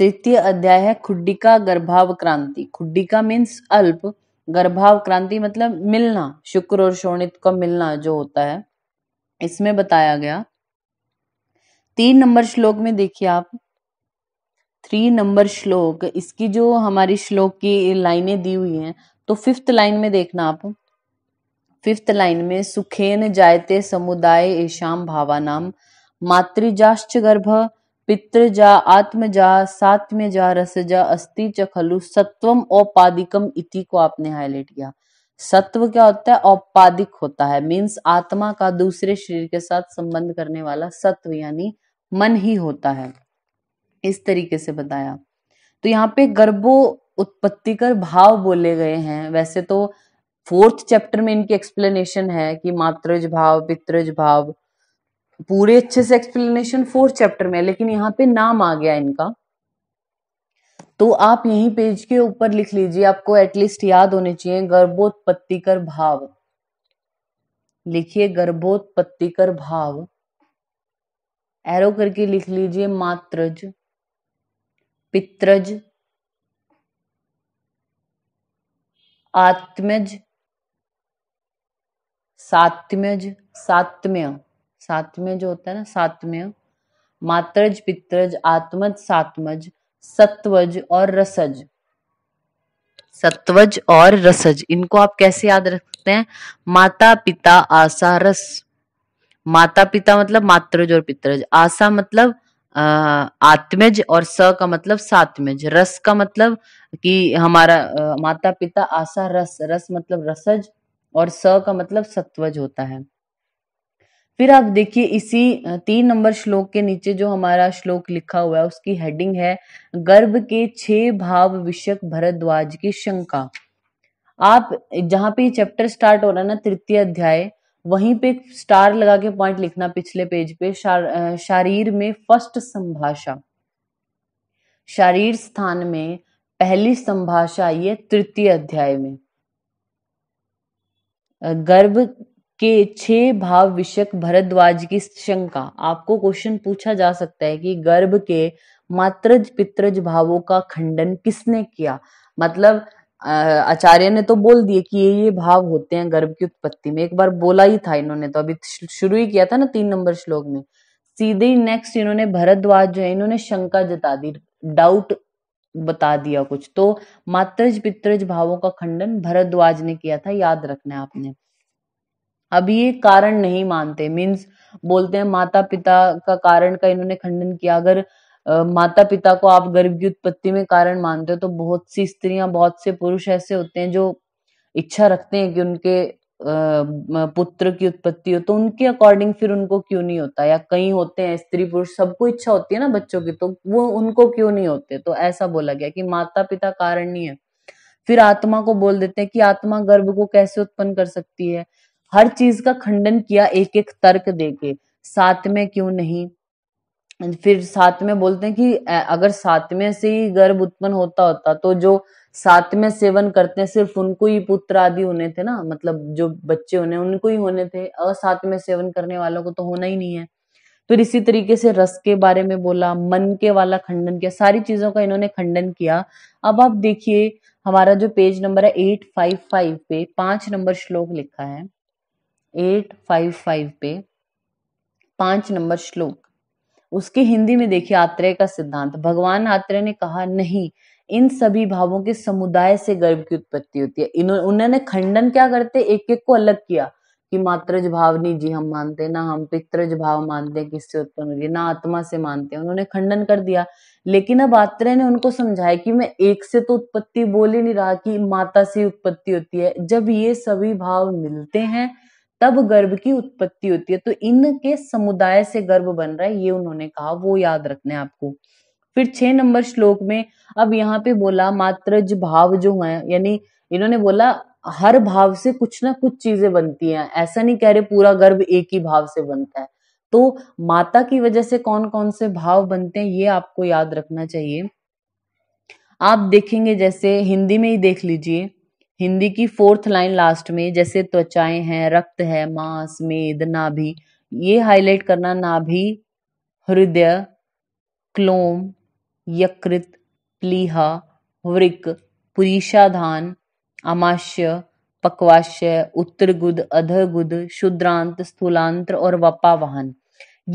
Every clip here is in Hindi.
तृतीय अध्याय है खुडिका गर्भाव क्रांति खुडिका मीन्स अल्प गर्भाव क्रांति मतलब मिलना शुक्र और शोणित का मिलना जो होता है इसमें बताया गया तीन नंबर श्लोक में देखिए आप थ्री नंबर श्लोक इसकी जो हमारी श्लोक की लाइनें दी हुई हैं तो फिफ्थ लाइन में देखना आप फिफ्थ लाइन में सुखेन जायते समुदाय एशाम भावानाम मातृजाश्च गर्भ जा जा आत्म सात्म्य जा रस जा अस्थि च खलु सत्वम औपादिकम इति को आपने हाईलाइट किया सत्व क्या होता है औपादिक होता है मीन्स आत्मा का दूसरे शरीर के साथ संबंध करने वाला सत्व यानी मन ही होता है इस तरीके से बताया तो यहाँ पे गर्भो उत्पत्ति कर भाव बोले गए हैं वैसे तो फोर्थ चैप्टर में इनकी एक्सप्लेनेशन है कि मातृज भाव पितृज भाव पूरे अच्छे से एक्सप्लेनेशन फोर्थ चैप्टर में लेकिन यहाँ पे नाम आ गया इनका तो आप यही पेज के ऊपर लिख लीजिए आपको एटलीस्ट याद होने चाहिए गर्भोत्पत्ति कर भाव लिखिए गर्भोत्पत्ति कर भाव एरो करके लिख लीजिए मातृज पित्रज आत्मज सात्म्यज सात्म्य सातवें जो होता है ना सातवें मातृज पितृज आत्मज सात्मज सत्वज और रसज सत्वज और रसज इनको आप कैसे याद रखते हैं माता पिता आशा रस माता पिता मतलब मातृज और पितृज आशा मतलब आत्मज और स का मतलब सात्मज रस का मतलब कि हमारा आ, माता पिता आशा रस रस मतलब रसज और स का मतलब सत्वज होता है फिर आप देखिए इसी तीन नंबर श्लोक के नीचे जो हमारा श्लोक लिखा हुआ है उसकी हेडिंग है गर्भ के छह भाव विषयक भरद्वाज की शंका आप जहां पे चैप्टर स्टार्ट हो रहा है ना तृतीय अध्याय वहीं पे स्टार लगा के पॉइंट लिखना पिछले पेज पे शार, शारीर में फर्स्ट संभाषा शारीर स्थान में पहली संभाषा आई है तृतीय अध्याय में गर्भ के छह भाव विषयक भरद्वाज की शंका आपको क्वेश्चन पूछा जा सकता है कि गर्भ के मातृज पित्रज भावों का खंडन किसने किया मतलब आचार्य ने तो बोल दिए कि ये ये भाव होते हैं गर्भ की उत्पत्ति में एक बार बोला ही था इन्होंने तो अभी शुरू ही किया था ना तीन नंबर श्लोक में सीधे ही नेक्स्ट इन्होंने भरद्वाज जो है इन्होंने शंका जता दी डाउट बता दिया कुछ तो मातृज पित्रज भावों का खंडन भरद्वाज ने किया था याद रखना है आपने अभी ये कारण नहीं मानते मीन्स बोलते हैं माता पिता का कारण का इन्होंने खंडन किया अगर आ, माता पिता को आप गर्भ की उत्पत्ति में कारण मानते हो तो बहुत सी स्त्रियां बहुत से पुरुष ऐसे होते हैं जो इच्छा रखते हैं कि उनके पुत्र की उत्पत्ति हो तो उनके अकॉर्डिंग फिर उनको क्यों नहीं होता या कई होते हैं स्त्री पुरुष सबको इच्छा होती है ना बच्चों की तो वो उनको क्यों नहीं होते तो ऐसा बोला गया कि माता पिता कारण नहीं है फिर आत्मा को बोल देते हैं कि आत्मा गर्भ को कैसे उत्पन्न कर सकती है हर चीज का खंडन किया एक एक तर्क देके साथ में क्यों नहीं फिर साथ में बोलते हैं कि अगर में से ही गर्भ उत्पन्न होता होता तो जो में सेवन करते हैं सिर्फ उनको ही पुत्र आदि होने थे ना मतलब जो बच्चे होने उनको ही होने थे और में सेवन करने वालों को तो होना ही नहीं है फिर इसी तरीके से रस के बारे में बोला मन के वाला खंडन किया सारी चीजों का इन्होंने खंडन किया अब आप देखिए हमारा जो पेज नंबर है एट फाइव फाइव पे पांच नंबर श्लोक लिखा है एट फाइव फाइव पे पांच नंबर श्लोक उसके हिंदी में देखिए आत्रेय का सिद्धांत भगवान आत्रेय ने कहा नहीं इन सभी भावों के समुदाय से गर्भ की उत्पत्ति होती है उन्होंने खंडन क्या करते एक एक को अलग किया कि मातृज भाव नहीं जी हम मानते ना हम पितृज भाव मानते किससे उत्पन्न हो है ना आत्मा से मानते हैं उन्होंने खंडन कर दिया लेकिन अब आत्रेय ने उनको समझाया कि मैं एक से तो उत्पत्ति बोल ही नहीं रहा कि माता से उत्पत्ति होती है जब ये सभी भाव मिलते हैं तब गर्भ की उत्पत्ति होती है तो इनके समुदाय से गर्भ बन रहा है ये उन्होंने कहा वो याद रखना है आपको फिर छह नंबर श्लोक में अब यहाँ पे बोला मातृज भाव जो है यानी इन्होंने बोला हर भाव से कुछ ना कुछ चीजें बनती हैं ऐसा नहीं कह रहे पूरा गर्भ एक ही भाव से बनता है तो माता की वजह से कौन कौन से भाव बनते हैं ये आपको याद रखना चाहिए आप देखेंगे जैसे हिंदी में ही देख लीजिए हिंदी की फोर्थ लाइन लास्ट में जैसे त्वचाएं हैं रक्त है मांस मेद नाभि ये हाईलाइट करना नाभि हृदय क्लोम यकृत प्लीहा वृक पुरीषाधान अमाश्य पकवाश्य उत्तर गुद अध गुद शुद्रांत स्थूलांत्र और वपावाहन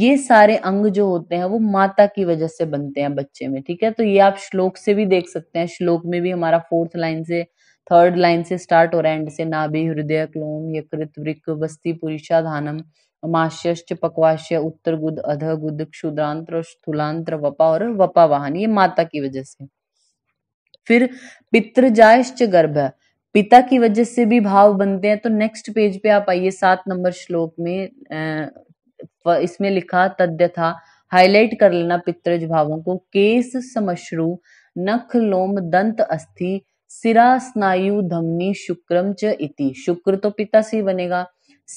ये सारे अंग जो होते हैं वो माता की वजह से बनते हैं बच्चे में ठीक है तो ये आप श्लोक से भी देख सकते हैं श्लोक में भी हमारा फोर्थ लाइन से थर्ड लाइन से स्टार्ट हो रहा है एंड से नाभि हृदय क्लोम यकृत वृक बस्ती पुरुषा धानम माश्यश्च पकवाश्य उत्तर गुद अध गुद क्षुद्रांत्र स्थूलांत्र वपा और वपा वाहन ये माता की वजह से फिर पितृजायश्च गर्भ पिता की वजह से भी भाव बनते हैं तो नेक्स्ट पेज पे आप आइए सात नंबर श्लोक में इसमें लिखा तद्य था हाईलाइट कर लेना पितृज भावों को केस समश्रु नख लोम दंत अस्थि सिरा स्नायु धमनी शुक्रम च इति शुक्र तो पिता से बनेगा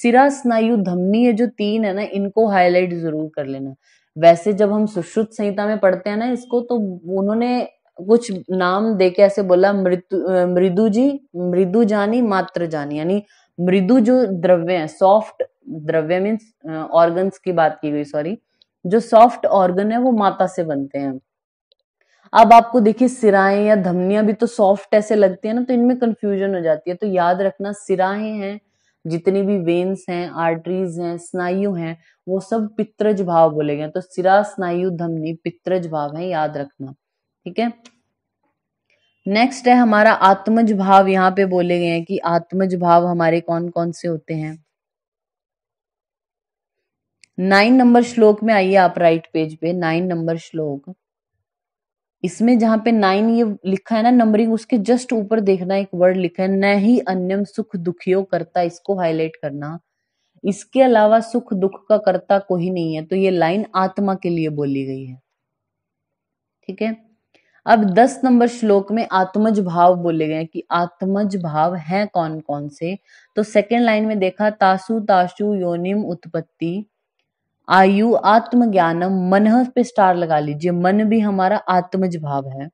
सिरा स्नायु धमनी ये जो तीन है ना इनको हाईलाइट जरूर कर लेना वैसे जब हम सुश्रुत संहिता में पढ़ते हैं ना इसको तो उन्होंने कुछ नाम दे के ऐसे बोला मृत मृदु जी मृदु जानी मात्र जानी यानी मृदु जो द्रव्य है सॉफ्ट द्रव्य मीन्स ऑर्गन्स की बात की गई सॉरी जो सॉफ्ट ऑर्गन है वो माता से बनते हैं अब आपको देखिए सिराएं या धमनियां भी तो सॉफ्ट ऐसे लगती है ना तो इनमें कंफ्यूजन हो जाती है तो याद रखना सिराएं हैं जितनी भी वेन्स हैं आर्टरीज हैं स्नायु हैं वो सब पित्रज भाव बोले गए तो सिरा स्नायु धमनी पित्रज भाव है याद रखना ठीक है नेक्स्ट है हमारा आत्मज भाव यहाँ पे बोले गए हैं कि आत्मज भाव हमारे कौन कौन से होते हैं नाइन नंबर श्लोक में आइए आप राइट पेज पे नाइन नंबर श्लोक इसमें जहां पे नाइन ये लिखा है ना नंबरिंग उसके जस्ट ऊपर देखना एक वर्ड लिखा है न ही अन्यम सुख दुखियो करता इसको हाईलाइट करना इसके अलावा सुख दुख का करता कोई नहीं है तो ये लाइन आत्मा के लिए बोली गई है ठीक है अब दस नंबर श्लोक में आत्मज भाव बोले गए कि आत्मज भाव है कौन कौन से तो सेकेंड लाइन में देखा तासु ताशु योनिम उत्पत्ति आयु आत्मज्ञानम मन पे स्टार लगा लीजिए मन भी हमारा आत्मज भाव है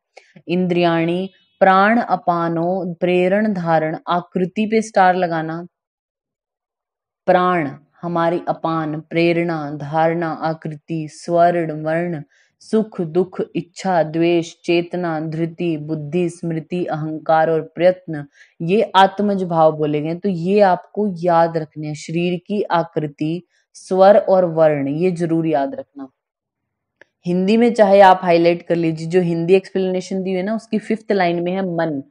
इंद्रियाणी प्राण अपानो प्रेरण धारण आकृति पे स्टार लगाना प्राण हमारी अपान प्रेरणा धारणा आकृति स्वर्ण वर्ण सुख दुख इच्छा द्वेष चेतना धृति बुद्धि स्मृति अहंकार और प्रयत्न ये आत्मज भाव बोले गए तो ये आपको याद रखने शरीर की आकृति स्वर और वर्ण ये जरूर याद रखना हिंदी में चाहे आप हाईलाइट कर लीजिए जो हिंदी एक्सप्लेनेशन दी हुई है ना उसकी फिफ्थ लाइन में है मन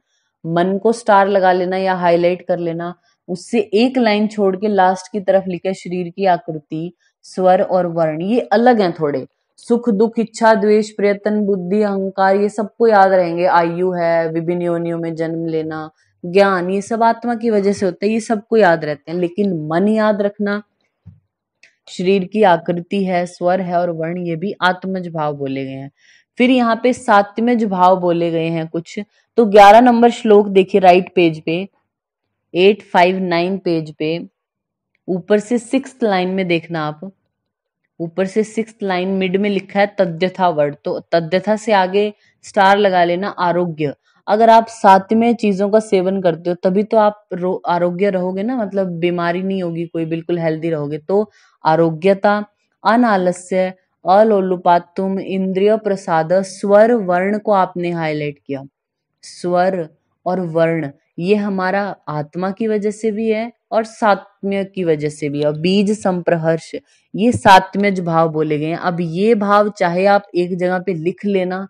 मन को स्टार लगा लेना या हाईलाइट कर लेना उससे एक लाइन छोड़ के लास्ट की तरफ लिखे शरीर की आकृति स्वर और वर्ण ये अलग हैं थोड़े सुख दुख इच्छा द्वेष प्रयत्न बुद्धि अहंकार ये सबको याद रहेंगे आयु है विभिन्न योनियों में जन्म लेना ज्ञान ये सब आत्मा की वजह से होता है ये सबको याद रहते हैं लेकिन मन याद रखना शरीर की आकृति है स्वर है और वर्ण ये भी आत्मज भाव बोले गए हैं फिर यहाँ पे सातमज भाव बोले गए हैं कुछ तो ग्यारह नंबर श्लोक देखिए राइट पेज पे एट फाइव नाइन पेज पे ऊपर से सिक्स लाइन में देखना आप ऊपर से सिक्स लाइन मिड में लिखा है तद्यथा वर्ड तो तद्यथा से आगे स्टार लगा लेना आरोग्य अगर आप साथ में चीजों का सेवन करते हो तभी तो आप आरोग्य रहोगे ना मतलब बीमारी नहीं होगी कोई बिल्कुल हेल्दी रहोगे तो आरोग्यता अनालस्य अलोलुपातुम इंद्रिय प्रसाद स्वर वर्ण को आपने हाईलाइट किया स्वर और वर्ण ये हमारा आत्मा की वजह से भी है और सात्म्य की वजह से भी है बीज संप्रहर्ष ये जो भाव बोले गए अब ये भाव चाहे आप एक जगह पे लिख लेना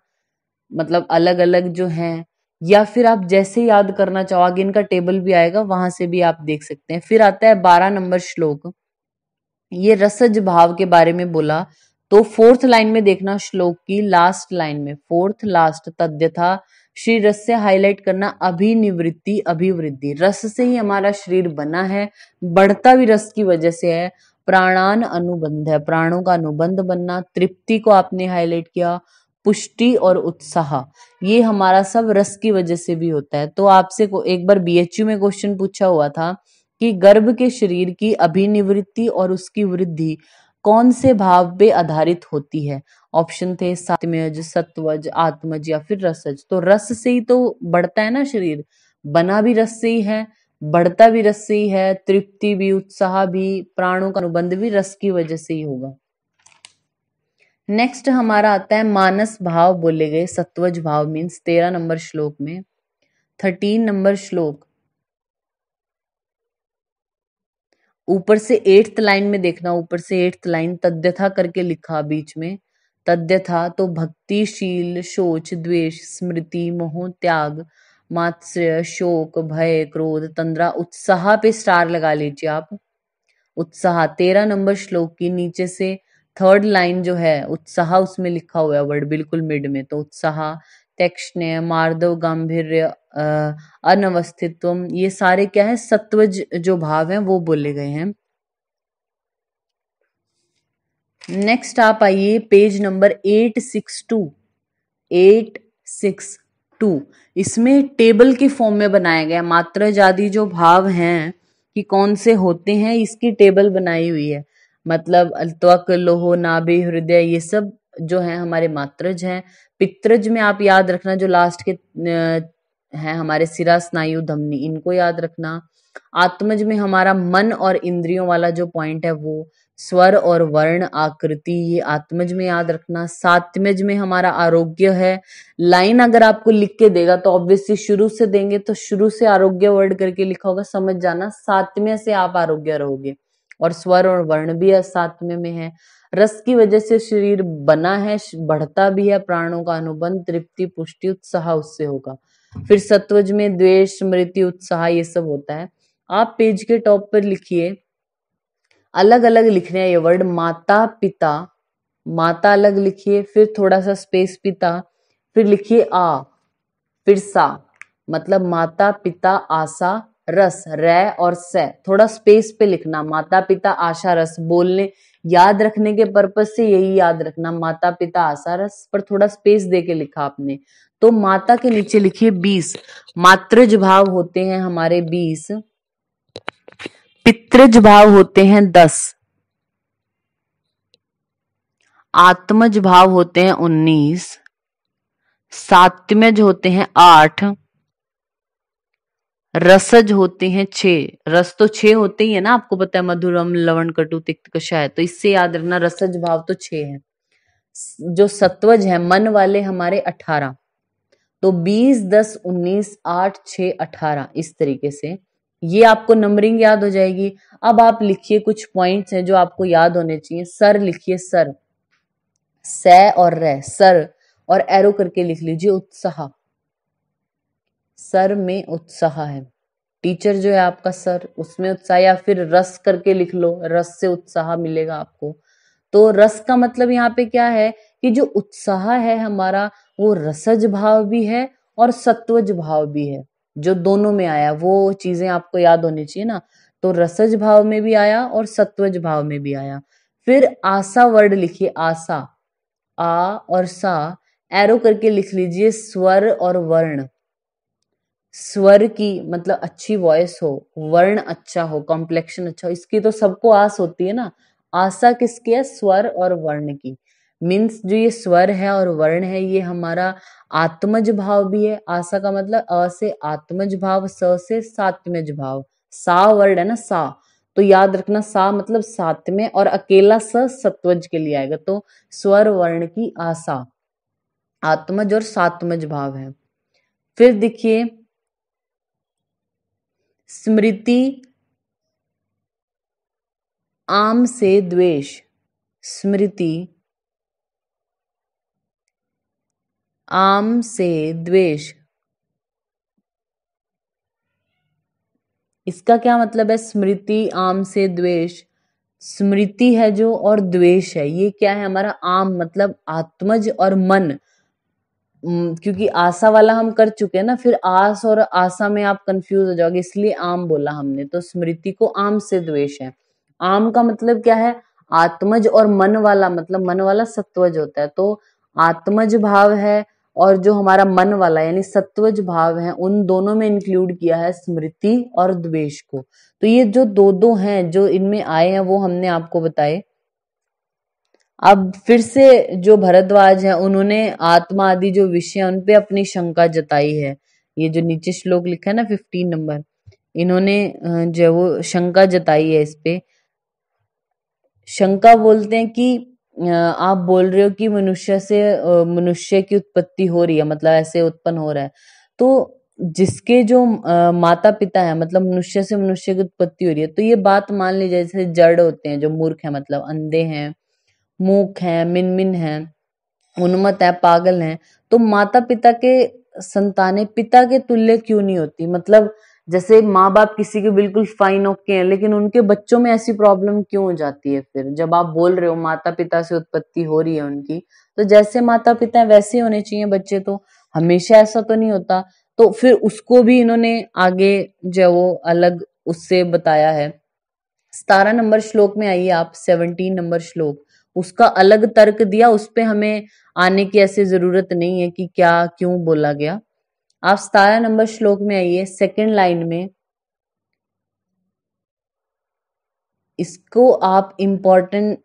मतलब अलग अलग जो हैं या फिर आप जैसे याद करना चाहो आगे इनका टेबल भी आएगा वहां से भी आप देख सकते हैं फिर आता है बारह नंबर श्लोक ये रसज भाव के बारे में बोला तो फोर्थ लाइन में देखना श्लोक की लास्ट लाइन में फोर्थ लास्ट तद्यथा श्री रस से हाईलाइट करना अभिनिवृत्ति अभिवृद्धि रस से ही हमारा शरीर बना है बढ़ता भी रस की वजह से है प्राणान अनुबंध है प्राणों का अनुबंध बनना तृप्ति को आपने हाईलाइट किया पुष्टि और उत्साह ये हमारा सब रस की वजह से भी होता है तो आपसे एक बार बीएचयू में क्वेश्चन पूछा हुआ था कि गर्भ के शरीर की अभिनिवृत्ति और उसकी वृद्धि कौन से भाव पे आधारित होती है ऑप्शन थे सात्मज सत्वज आत्मज या फिर रसज तो रस से ही तो बढ़ता है ना शरीर बना भी रस से ही है बढ़ता भी रस से ही है तृप्ति भी उत्साह भी प्राणों का अनुबंध भी रस की वजह से ही होगा नेक्स्ट हमारा आता है मानस भाव बोले गए सत्वज भाव मीन्स तेरह नंबर श्लोक में थर्टीन नंबर श्लोक ऊपर से एट्थ लाइन में देखना ऊपर से एट्थ लाइन तद्यथा करके लिखा बीच में तद्यथा तो भक्तिशील शोच द्वेष स्मृति मोह त्याग मात्स्य शोक भय क्रोध तंद्रा उत्साह पे स्टार लगा लीजिए आप उत्साह तेरह नंबर श्लोक की नीचे से थर्ड लाइन जो है उत्साह उसमें लिखा हुआ है वर्ड बिल्कुल मिड में तो उत्साह तैक्षण्य मार्दव गांधीर्य अनवस्थित्व ये सारे क्या है सत्वज जो भाव हैं वो बोले गए हैं नेक्स्ट आप आइए page number eight six two eight six two इसमें टेबल के फॉर्म में बनाया गया मात्र जादी जो भाव हैं कि कौन से होते हैं इसकी टेबल बनाई हुई है मतलब त्वक लोहो नाभि हृदय ये सब जो है हमारे मातृज हैं पितृज में आप याद रखना जो लास्ट के है हमारे सिरा स्नायु धमनी इनको याद रखना आत्मज में हमारा मन और इंद्रियों वाला जो पॉइंट है वो स्वर और वर्ण आकृति ये आत्मज में याद रखना सातमज में हमारा आरोग्य है लाइन अगर आपको लिख के देगा तो ऑब्वियसली शुरू से देंगे तो शुरू से आरोग्य वर्ड करके लिखा होगा समझ जाना सातवें से आप आरोग्य रहोगे और स्वर और वर्ण भी सातवें में है रस की वजह से शरीर बना है बढ़ता भी है प्राणों का अनुबंध तृप्ति पुष्टि उत्साह उससे होगा फिर सत्वज में द्वेष स्मृति उत्साह ये सब होता है आप पेज के टॉप पर लिखिए अलग अलग लिखने हैं ये वर्ड माता पिता माता अलग लिखिए फिर थोड़ा सा स्पेस पिता फिर लिखिए आ फिर सा मतलब माता पिता आशा रस र और स थोड़ा स्पेस पे लिखना माता पिता आशा रस बोलने याद रखने के पर्पज से यही याद रखना माता पिता आशा रस पर थोड़ा स्पेस दे के लिखा आपने तो माता के नीचे लिखिए बीस मातृज भाव होते हैं हमारे बीस पितृज भाव होते हैं दस आत्मज भाव होते हैं उन्नीस सात्मज होते हैं आठ रसज होते हैं छे रस तो छे होते ही है ना आपको पता है मधुरम लवण कटु तिक्त कषाय तो इससे याद रखना रसज भाव तो छे है जो सत्वज है मन वाले हमारे अठारह तो बीस दस उन्नीस आठ छ अठारह इस तरीके से ये आपको नंबरिंग याद हो जाएगी अब आप लिखिए कुछ पॉइंट्स हैं जो आपको याद होने चाहिए सर लिखिए सर स और रह सर और एरो करके लिख लीजिए उत्साह सर में उत्साह है टीचर जो है आपका सर उसमें उत्साह या फिर रस करके लिख लो रस से उत्साह मिलेगा आपको तो रस का मतलब यहाँ पे क्या है कि जो उत्साह है हमारा वो रसज भाव भी है और सत्वज भाव भी है जो दोनों में आया वो चीजें आपको याद होनी चाहिए ना तो रसज भाव में भी आया और सत्वज भाव में भी आया फिर आशा वर्ड लिखिए आशा आ और सा एरो करके लिख लीजिए स्वर और वर्ण स्वर की मतलब अच्छी वॉइस हो वर्ण अच्छा हो कॉम्प्लेक्शन अच्छा हो इसकी तो सबको आस होती है ना आशा किसकी है स्वर और वर्ण की मीन्स जो ये स्वर है और वर्ण है ये हमारा आत्मज भाव भी है आशा का मतलब अ से आत्मज भाव स से सात्मज भाव सा वर्ड है ना सा तो याद रखना सा मतलब सातवें और अकेला स सत्वज के लिए आएगा तो स्वर वर्ण की आशा आत्मज और सात्मज भाव है फिर देखिए स्मृति आम से द्वेष स्मृति आम से द्वेष इसका क्या मतलब है स्मृति आम से द्वेष स्मृति है जो और द्वेष है ये क्या है हमारा आम मतलब आत्मज और मन क्योंकि आशा वाला हम कर चुके हैं ना फिर आस और आशा में आप कंफ्यूज हो जाओगे इसलिए आम बोला हमने तो स्मृति को आम से द्वेष है आम का मतलब क्या है आत्मज और मन वाला मतलब मन वाला सत्वज होता है तो आत्मज भाव है और जो हमारा मन वाला यानी सत्वज भाव है उन दोनों में इंक्लूड किया है स्मृति और द्वेष को तो ये जो दो दो हैं जो इनमें आए हैं वो हमने आपको बताए अब फिर से जो भरद्वाज है उन्होंने आत्मा आदि जो विषय उन पे अपनी शंका जताई है ये जो नीचे श्लोक लिखा है ना फिफ्टीन नंबर इन्होंने जो वो शंका जताई है इस पे शंका बोलते हैं कि आप बोल रहे हो कि मनुष्य से मनुष्य की उत्पत्ति हो रही है मतलब ऐसे उत्पन्न हो रहा है तो जिसके जो माता पिता है मतलब मनुष्य से मनुष्य की उत्पत्ति हो रही है तो ये बात मान लीजिए जैसे जड़ होते हैं जो मूर्ख है मतलब अंधे हैं मूक मिन मिनमिन है उन्मत है पागल है तो माता पिता के संताने पिता के तुल्य क्यों नहीं होती मतलब जैसे माँ बाप किसी के बिल्कुल फाइन ओके हैं लेकिन उनके बच्चों में ऐसी प्रॉब्लम क्यों हो जाती है फिर जब आप बोल रहे हो माता पिता से उत्पत्ति हो रही है उनकी तो जैसे माता पिता है वैसे होने चाहिए बच्चे तो हमेशा ऐसा तो नहीं होता तो फिर उसको भी इन्होंने आगे जो वो अलग उससे बताया है सतारह नंबर श्लोक में आइए आप सेवनटीन नंबर श्लोक उसका अलग तर्क दिया उस पर हमें आने की ऐसी जरूरत नहीं है कि क्या क्यों बोला गया आप सतारह नंबर श्लोक में आइए सेकंड लाइन में इसको आप इम्पोर्टेंट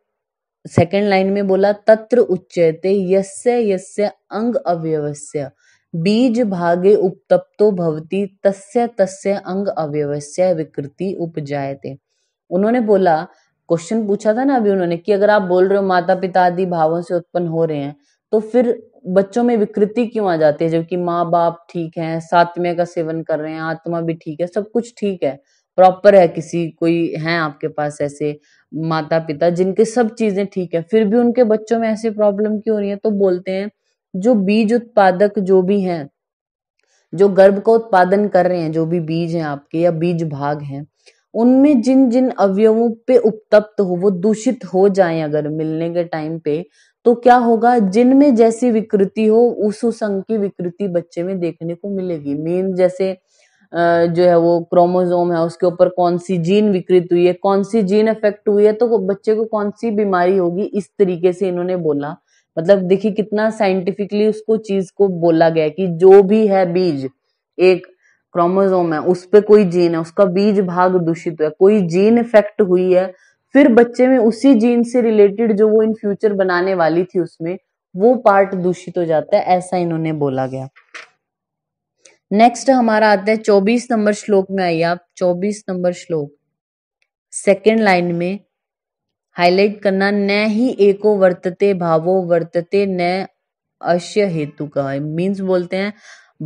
सेकेंड लाइन में बोला तत्र उच्चते यस्य यस्य अंग अव्यवस्य बीज भागे उपतप्तो भवती तस्य तस्य अंग अव्यवस्य विकृति उपजायते उन्होंने बोला क्वेश्चन पूछा था ना अभी उन्होंने कि अगर आप बोल रहे हो माता पिता आदि भावों से उत्पन्न हो रहे हैं तो फिर बच्चों में विकृति क्यों आ जाती है जबकि माँ बाप ठीक है सातवें का सेवन कर रहे हैं आत्मा भी ठीक है सब कुछ ठीक है प्रॉपर है किसी कोई है आपके पास ऐसे माता पिता जिनके सब चीजें ठीक है फिर भी उनके बच्चों में ऐसी प्रॉब्लम क्यों हो रही है तो बोलते हैं जो बीज उत्पादक जो भी हैं जो गर्भ का उत्पादन कर रहे हैं जो भी बीज हैं आपके या बीज भाग हैं उनमें जिन जिन अवयवों पे उपतप्त हो वो दूषित हो जाए अगर मिलने के टाइम पे तो क्या होगा जिनमें जैसी विकृति हो उस उस अंग की विकृति बच्चे में देखने को मिलेगी मेन जैसे जो है वो क्रोमोजोम है उसके ऊपर कौन सी जीन विकृत हुई है कौन सी जीन इफेक्ट हुई है तो बच्चे को कौन सी बीमारी होगी इस तरीके से इन्होंने बोला मतलब देखिए कितना साइंटिफिकली उसको चीज को बोला गया कि जो भी है बीज एक क्रोमोजोम है उस पर कोई जीन है उसका बीज भाग दूषित है कोई जीन इफेक्ट हुई है फिर बच्चे में उसी जीन से रिलेटेड जो वो इन फ्यूचर बनाने वाली थी उसमें वो पार्ट दूषित हो जाता है ऐसा इन्होंने बोला गया नेक्स्ट हमारा आता है चौबीस नंबर श्लोक में आइए आप चौबीस नंबर श्लोक सेकेंड लाइन में हाईलाइट करना न ही एको वर्तते भावो वर्तते न अश्य हेतु का मीन्स बोलते हैं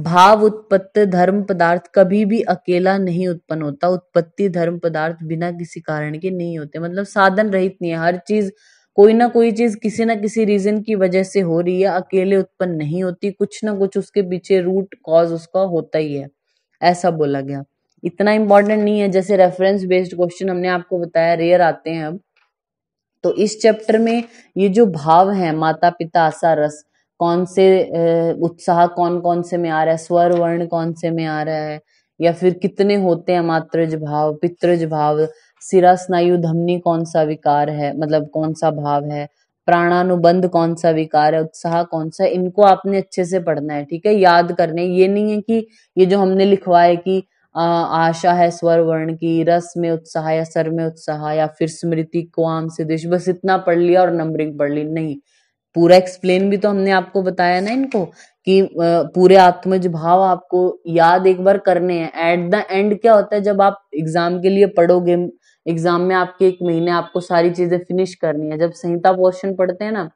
भाव उत्पत्त धर्म पदार्थ कभी भी अकेला नहीं उत्पन्न होता उत्पत्ति धर्म पदार्थ बिना किसी कारण के नहीं होते मतलब साधन रहित नहीं है हर चीज कोई ना कोई चीज किसी ना किसी रीजन की वजह से हो रही है अकेले उत्पन्न नहीं होती कुछ ना कुछ उसके पीछे रूट कॉज उसका होता ही है ऐसा बोला गया इतना इंपॉर्टेंट नहीं है जैसे रेफरेंस बेस्ड क्वेश्चन हमने आपको बताया रेयर आते हैं अब तो इस चैप्टर में ये जो भाव है माता पिता आशा रस कौन से उत्साह कौन कौन से में आ रहा है स्वर वर्ण कौन से में आ रहा है या फिर कितने होते हैं मातृज भाव पितृज भाव सिरा स्नायु धमनी कौन सा विकार है मतलब कौन सा भाव है प्राणानुबंध कौन सा विकार है उत्साह कौन सा इनको आपने अच्छे से पढ़ना है ठीक है याद करने ये नहीं है कि ये जो हमने लिखवा है कि आशा है स्वर वर्ण की रस में उत्साह या सर में उत्साह या फिर स्मृति को आम से देश बस इतना पढ़ लिया और नंबरिंग पढ़ ली नहीं पूरा एक्सप्लेन भी तो हमने आपको बताया ना इनको कि पूरे आत्मज भाव आपको याद एक बार करने हैं एट द एंड क्या होता है जब आप एग्जाम के लिए पढ़ोगे एग्जाम में आपके एक महीने आपको सारी चीजें फिनिश करनी है जब संहिता पोर्शन पढ़ते हैं ना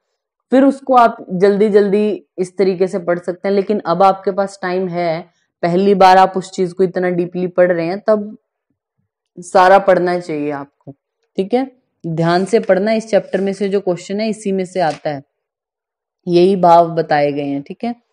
फिर उसको आप जल्दी जल्दी इस तरीके से पढ़ सकते हैं लेकिन अब आपके पास टाइम है पहली बार आप उस चीज को इतना डीपली पढ़ रहे हैं तब सारा पढ़ना चाहिए आपको ठीक है ध्यान से पढ़ना इस चैप्टर में से जो क्वेश्चन है इसी में से आता है यही भाव बताए गए हैं ठीक है